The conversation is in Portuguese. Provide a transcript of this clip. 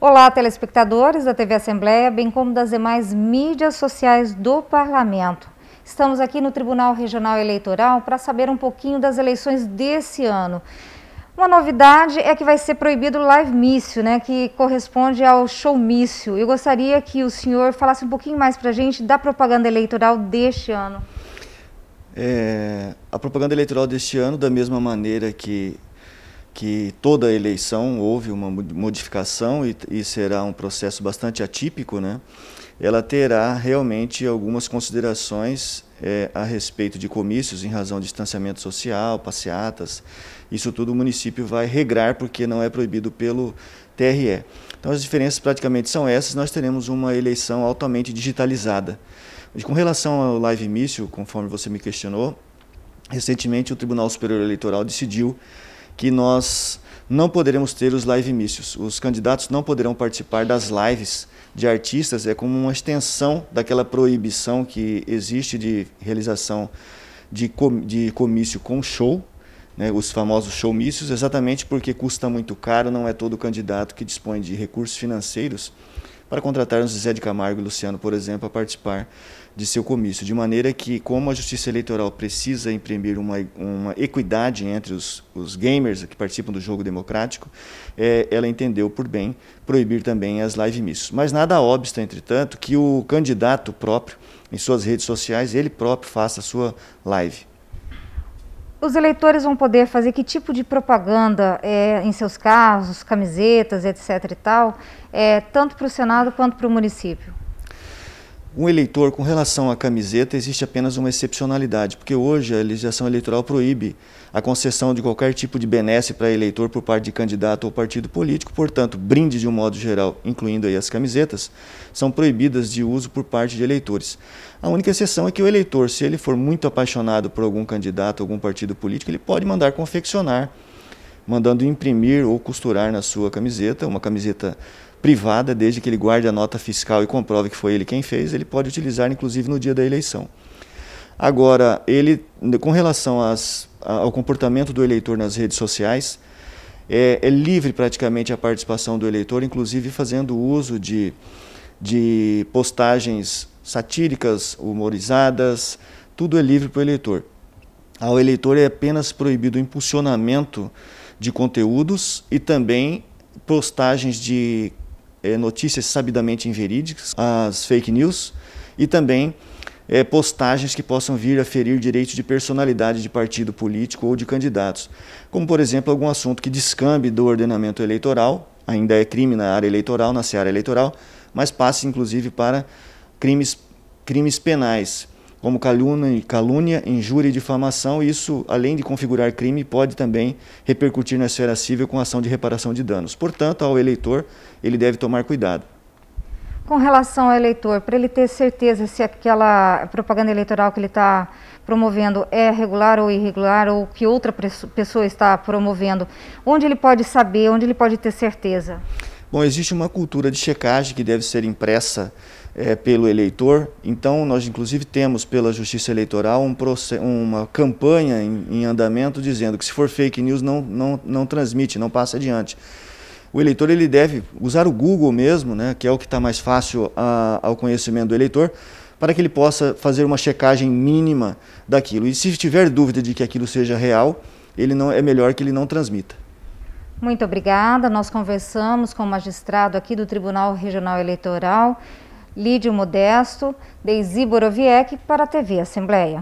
Olá, telespectadores da TV Assembleia, bem como das demais mídias sociais do Parlamento. Estamos aqui no Tribunal Regional Eleitoral para saber um pouquinho das eleições desse ano. Uma novidade é que vai ser proibido o live mício, né, que corresponde ao show showmício. Eu gostaria que o senhor falasse um pouquinho mais para a gente da propaganda eleitoral deste ano. É, a propaganda eleitoral deste ano, da mesma maneira que que toda eleição houve uma modificação e, e será um processo bastante atípico, né? ela terá realmente algumas considerações é, a respeito de comícios em razão de distanciamento social, passeatas. Isso tudo o município vai regrar porque não é proibido pelo TRE. Então as diferenças praticamente são essas. Nós teremos uma eleição altamente digitalizada. com relação ao live mício, conforme você me questionou, recentemente o Tribunal Superior Eleitoral decidiu que nós não poderemos ter os live mícios. Os candidatos não poderão participar das lives de artistas, é como uma extensão daquela proibição que existe de realização de, com, de comício com show, né, os famosos showmícios, exatamente porque custa muito caro, não é todo candidato que dispõe de recursos financeiros para contratar Zé de Camargo e Luciano, por exemplo, a participar de seu comício. De maneira que, como a justiça eleitoral precisa imprimir uma, uma equidade entre os, os gamers que participam do jogo democrático, é, ela entendeu por bem proibir também as live missos. Mas nada obsta, entretanto, que o candidato próprio, em suas redes sociais, ele próprio faça a sua live os eleitores vão poder fazer que tipo de propaganda é, em seus carros, camisetas, etc. e tal, é, tanto para o Senado quanto para o município? um eleitor com relação à camiseta existe apenas uma excepcionalidade, porque hoje a legislação eleitoral proíbe a concessão de qualquer tipo de benesse para eleitor por parte de candidato ou partido político, portanto, brinde de um modo geral, incluindo aí as camisetas, são proibidas de uso por parte de eleitores. A única exceção é que o eleitor, se ele for muito apaixonado por algum candidato, algum partido político, ele pode mandar confeccionar, mandando imprimir ou costurar na sua camiseta, uma camiseta privada, desde que ele guarde a nota fiscal e comprove que foi ele quem fez, ele pode utilizar, inclusive, no dia da eleição. Agora, ele, com relação às, ao comportamento do eleitor nas redes sociais, é, é, livre praticamente a participação do eleitor, inclusive fazendo uso de, de postagens satíricas, humorizadas, tudo é livre para o eleitor. Ao eleitor é apenas proibido o impulsionamento de conteúdos e também postagens de é, notícias sabidamente inverídicas, as fake news e também é, postagens que possam vir a ferir direitos de personalidade de partido político ou de candidatos, como, por exemplo, algum assunto que descambe do ordenamento eleitoral, ainda é crime na área eleitoral, na seara eleitoral, mas passe inclusive para crimes, crimes penais como calúnia, calúnia, injúria e difamação, isso, além de configurar crime, pode também repercutir na esfera civil com ação de reparação de danos. Portanto, ao eleitor, ele deve tomar cuidado. Com relação ao eleitor, para ele ter certeza se aquela propaganda eleitoral que ele está promovendo é regular ou irregular, ou que outra pessoa está promovendo, onde ele pode saber, onde ele pode ter certeza? Bom, existe uma cultura de checagem que deve ser impressa é, pelo eleitor. Então, nós inclusive temos pela Justiça Eleitoral um uma campanha em, em, andamento dizendo que se for fake news não, não, não transmite, não passa adiante. O eleitor ele deve usar o Google mesmo, né, que é o que está mais fácil a, ao conhecimento do eleitor, para que ele possa fazer uma checagem mínima daquilo. E se tiver dúvida de que aquilo seja real, ele não é melhor que ele não transmita. Muito obrigada. Nós conversamos com o magistrado aqui do Tribunal Regional Eleitoral, Lídio Modesto, Deisi Boroviec para a TV Assembleia.